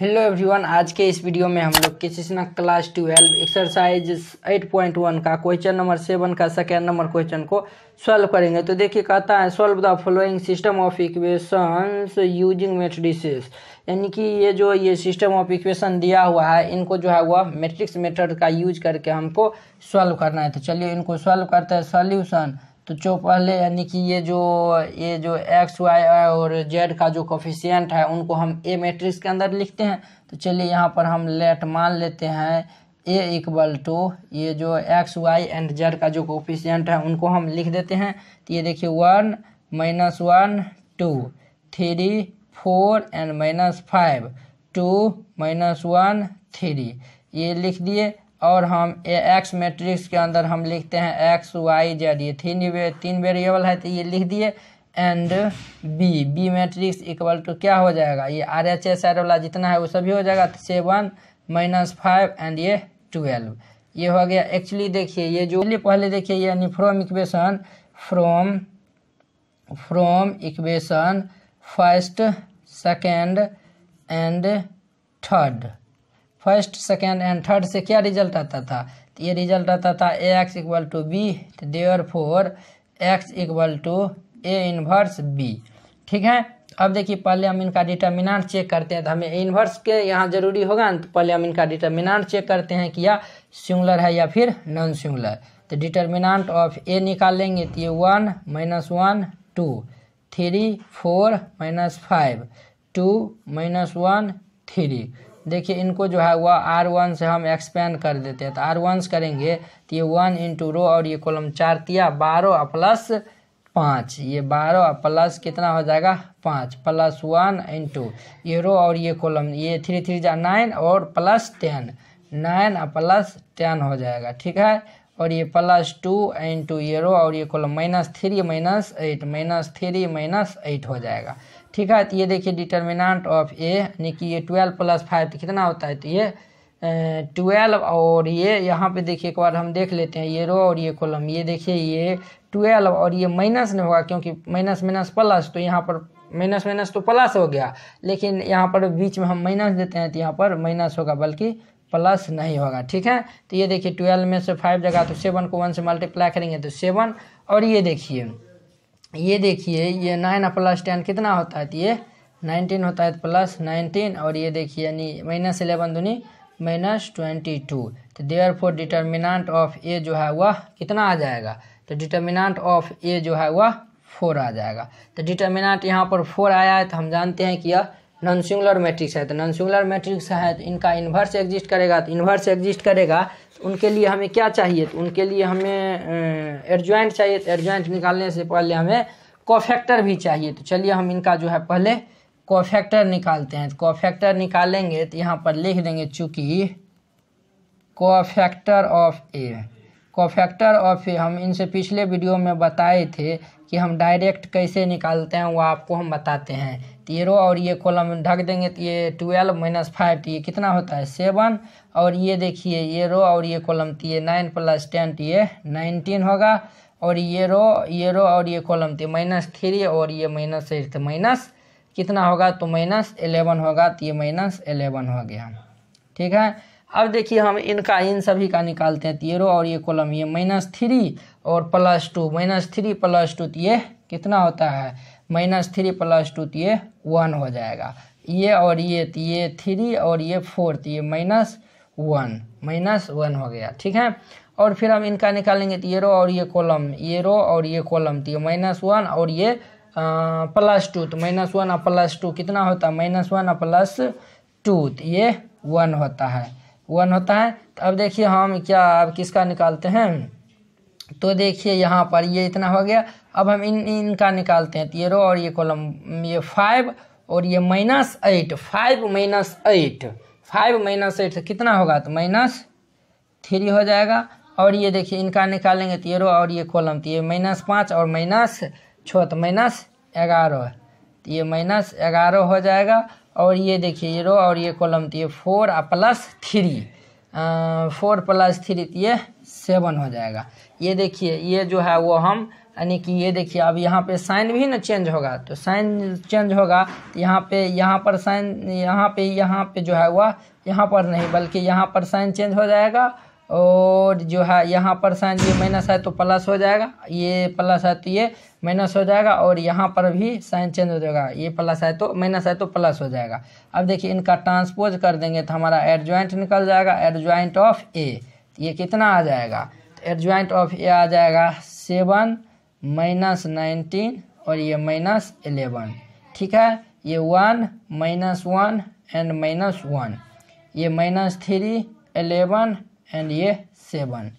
hello everyone आज के इस वीडियो में हम लोग किसी ना क्लास ट्वेल्व एक्सरसाइज 8.1 का क्वेश्चन नंबर सेवन का सेकेंड नंबर क्वेश्चन को सॉल्व करेंगे तो देखिए कहता है solve the following system of equations using matrices यानी कि ये जो ये सिस्टम ऑफ इक्वेशन दिया हुआ है इनको जो है वह मेट्रिक्स मेथड का यूज करके हमको सॉल्व करना है तो चलिए इनको सॉल्व करते हैं सॉल्यूशन तो जो पहले यानी कि ये जो ये जो एक्स वाई और जेड का जो कोफिशियंट है उनको हम ए मैट्रिक्स के अंदर लिखते हैं तो चलिए यहाँ पर हम लेट मान लेते हैं ए इक्वल टू ये जो एक्स वाई एंड जेड का जो कोफिशियंट है उनको हम लिख देते हैं तो ये देखिए one minus one two three four and minus five two minus one three ये लिख दिए और हम ए एक्स मैट्रिक्स के अंदर हम लिखते हैं एक्स वाई जेड ये तीन तीन वेरिएबल है तो ये लिख दिए and B B matrix equal to क्या हो जाएगा ये आर एच एस आर वाला जितना है वो सभी हो जाएगा तो सेवन माइनस फाइव एंड ये ट्वेल्व ये हो गया एक्चुअली देखिए ये जो पहले देखिए यानी from equation from from equation first second and third first second and third से क्या रिजल्ट आता था तो ये रिजल्ट आता था A X equal to B तो therefore X equal to A inverse B ठीक है अब देखिए पहले हम इनका डिटर्मिनाट चेक करते हैं तो हमें इन्वर्स के यहाँ जरूरी होगा तो पहले हम इनका डिटर्मिनाट चेक करते हैं कि यह सिंगुलर है या फिर नॉन सिंगुलर तो डिटर्मिनाट ऑफ ए निकाल लेंगे तो ये one minus one two three four minus five two minus one three देखिए इनको जो है वह आर वन से हम एक्सपेंड कर देते हैं तो आर वन से करेंगे तो ये वन इंटू रो और ये कॉलम चार तिया तो बारह प्लस पाँच ये बारह प्लस कितना हो जाएगा पाँच प्लस वन इंटू ये रो और ये कॉलम ये थ्री थ्री जा नाइन और plus ten nine plus ten हो जाएगा ठीक है और ये प्लस टू इंटू ये रो और ये column minus three minus eight minus three minus eight हो जाएगा ठीक है तो ये देखिए डिटर्मिनाट ऑफ ए यानी कि ये ट्वेल्व प्लस फाइव तो कितना होता है तो ये ट्वेल्व और ये यहाँ पे देखिए एक बार हम देख लेते हैं ये रो और ये कॉलम ये देखिए ये ट्वेल्व और ये माइनस नहीं होगा क्योंकि माइनस माइनस प्लस तो यहाँ पर माइनस माइनस तो प्लस हो गया लेकिन यहाँ पर बीच में हम माइनस देते हैं तो यहाँ पर माइनस होगा बल्कि प्लस नहीं होगा ठीक है तो ये देखिए ट्वेल्व में से फाइव जगह तो सेवन को वन से मल्टीप्लाई करेंगे तो सेवन और ये देखिए ये देखिए ये नाइन प्लस टेन कितना होता है तो ये नाइनटीन होता है प्लस तो नाइनटीन और ये देखिए यानी माइनस इलेवन दूनी माइनस ट्वेंटी टू तो therefore determinant of A जो है वह कितना आ जाएगा तो डिटर्मिनाट ऑफ ए जो है वह फोर आ जाएगा तो डिटर्मिनाट यहाँ पर फोर आया है तो हम जानते हैं कि यह नॉन सिंगुलर मैट्रिक्स है तो नॉन सिंगुलर मैट्रिक्स है तो इनका इन्वर्स एग्जिस्ट करेगा तो इन्वर्स एग्जिस्ट करेगा तो उनके लिए हमें क्या चाहिए तो उनके लिए हमें एडजॉइंट चाहिए तो एडजॉइंट निकालने से पहले हमें कोफैक्टर भी चाहिए तो चलिए हम इनका जो है पहले कोफैक्टर निकालते हैं तो कोफैक्टर निकालेंगे तो यहाँ पर लिख देंगे चूँकि cofactor of A cofactor of A हम इनसे पिछले वीडियो में बताए थे कि हम डायरेक्ट कैसे निकालते हैं वो आपको हम बताते हैं तो ये रो और ये कॉलम ढक देंगे तो ये ट्वेल्व माइनस फाइव तो ये कितना होता है सेवन और ये देखिए ये रो और ये कॉलम तो ये नाइन प्लस टेन तो ये नाइनटीन होगा और ये रो ये रो और ये कॉलम तो माइनस थ्री और ये माइनस एट तो माइनस कितना होगा तो माइनस एलेवन होगा तो ये माइनस एलेवन हो गया ठीक है अब देखिए हम इनका इन सभी का निकालते हैं तेरह और ये कॉलम ये माइनस थ्री और plus two minus three plus two तो ये कितना होता है माइनस थ्री प्लस टू तो ये वन हो जाएगा ये और ये तो ये थ्री और ये फोर तो ये माइनस वन माइनस वन हो गया ठीक है और फिर हम इनका निकालेंगे तो ये रो और ये कॉलम ये रो और ये कॉलम तो ये माइनस वन और ये प्लस टू तो माइनस वन और प्लस टू कितना होता है माइनस वन और प्लस टू तो ये वन होता है वन होता है तो अब देखिए हम क्या अब किसका निकालते हैं तो देखिए यहाँ पर ये इतना हो गया अब हम इन इनका निकालते हैं तेरह और ये कॉलम ये फाइव और ये minus eight five minus eight five minus eight से कितना होगा तो माइनस थ्री हो जाएगा और ये देखिए इनका निकालेंगे तेरह तो और ये कॉलम तो ये माइनस पाँच और माइनस छः तो माइनस ग्यारह तो ये माइनस ग्यारह हो जाएगा और ये देखिए ये रो और ये कॉलम तो ये फोर और plus three four plus three ये सेवन हो जाएगा ये देखिए ये जो है वो हम यानी कि ये देखिए अब यहाँ पे साइन भी ना चेंज होगा तो साइन चेंज होगा यहाँ पे यहाँ पर साइन यहाँ पे यहाँ पे जो है वह यहाँ पर नहीं बल्कि यहाँ पर साइन चेंज हो जाएगा और जो है यहाँ पर साइन ये माइनस है तो प्लस हो जाएगा ये प्लस है तो ये माइनस हो जाएगा और यहाँ पर भी साइन चेंज हो जाएगा ये प्लस है तो माइनस है तो प्लस हो जाएगा अब देखिए इनका ट्रांसपोज कर देंगे तो हमारा एडजॉइंट निकल जाएगा एडजॉइंट ऑफ ए ये कितना आ जाएगा एडजॉइंट ऑफ ए आ जाएगा सेवन माइनस नाइनटीन और ये माइनस एलेवन ठीक है ये one minus one and minus one ये माइनस थ्री एलेवन एंड ये सेवन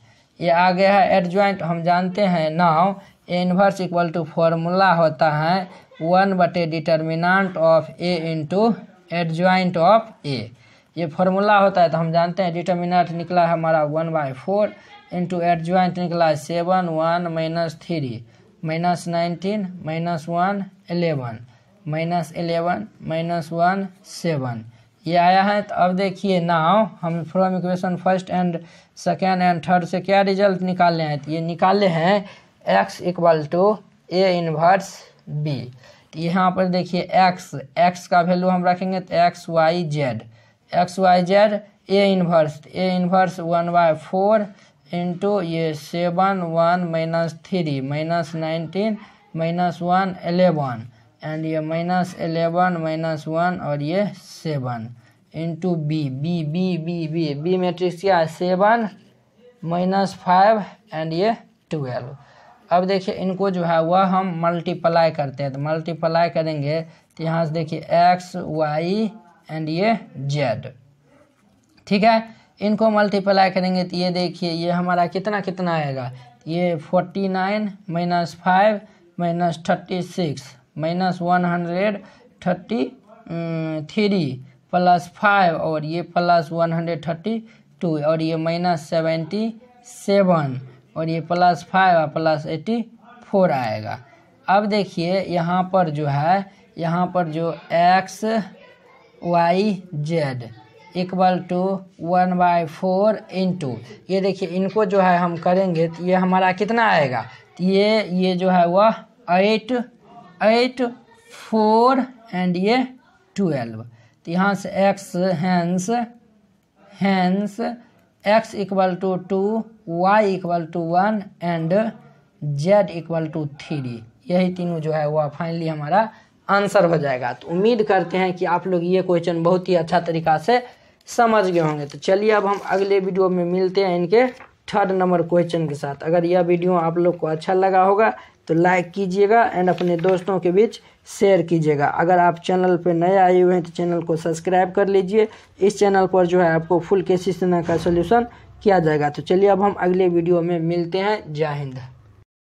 ये आ गया है एड ज्वाइंट हम जानते हैं now inverse equal to formula होता है वन बटे determinant of A into adjoint of A ये फॉर्मूला होता है तो हम जानते हैं डिटर्मिनाट निकला है हमारा one by four into adjoint निकला है seven one minus three minus nineteen minus one eleven minus eleven minus one seven ये आया है तो अब देखिए नाव हम from equation first and second and third से क्या रिजल्ट निकाले हैं तो ये निकाले हैं X equal to A inverse B तो यहाँ पर देखिए एक्स एक्स का वैल्यू हम रखेंगे तो X Y Z X Y Z A inverse A inverse one by four into ये seven one minus three minus nineteen minus one eleven and ये माइनस एलेवन माइनस वन और ये seven into B B B B B B matrix क्या है seven minus five and ये twelve अब देखिए इनको जो है वह हम मल्टीप्लाई करते हैं तो मल्टीप्लाई करेंगे तो यहाँ से देखिए एक्स वाई एंड ये जेड ठीक है इनको मल्टीप्लाई करेंगे तो ये देखिए ये हमारा कितना कितना आएगा ये forty nine minus five minus thirty six minus one hundred thirty three plus five और ये plus one hundred thirty two और ये माइनस सेवेंटी सेवन और ये प्लस फाइव और प्लस एट्टी फोर आएगा अब देखिए यहाँ पर जो है यहाँ पर जो X Y Z equal to one by four two ये देखिए इनको जो है हम करेंगे तो ये हमारा कितना आएगा तो ये ये जो है वह एट एट फोर एंड ये ट्वेल्व तो यहाँ से x hence hence x equal to two y equal to one and z equal to three यही तीनों जो है वह फाइनली हमारा आंसर हो जाएगा तो उम्मीद करते हैं कि आप लोग ये क्वेश्चन बहुत ही अच्छा तरीका से समझ गए होंगे तो चलिए अब हम अगले वीडियो में मिलते हैं इनके थर्ड नंबर क्वेश्चन के साथ अगर यह वीडियो आप लोग को अच्छा लगा होगा तो लाइक कीजिएगा एंड अपने दोस्तों के बीच शेयर कीजिएगा अगर आप चैनल पर नए आए हुए हैं तो चैनल को सब्सक्राइब कर लीजिए इस चैनल पर जो है आपको फुल केसिस का सोल्यूशन किया जाएगा तो चलिए अब हम अगले वीडियो में मिलते हैं जय हिंद